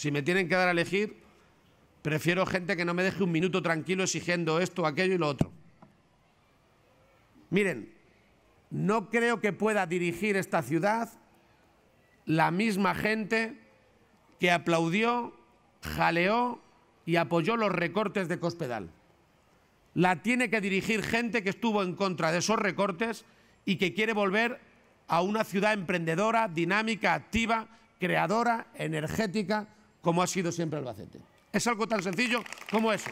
Si me tienen que dar a elegir, prefiero gente que no me deje un minuto tranquilo exigiendo esto, aquello y lo otro. Miren, no creo que pueda dirigir esta ciudad la misma gente que aplaudió, jaleó y apoyó los recortes de Cospedal. La tiene que dirigir gente que estuvo en contra de esos recortes y que quiere volver a una ciudad emprendedora, dinámica, activa, creadora, energética, como ha sido siempre Albacete. Es algo tan sencillo como eso.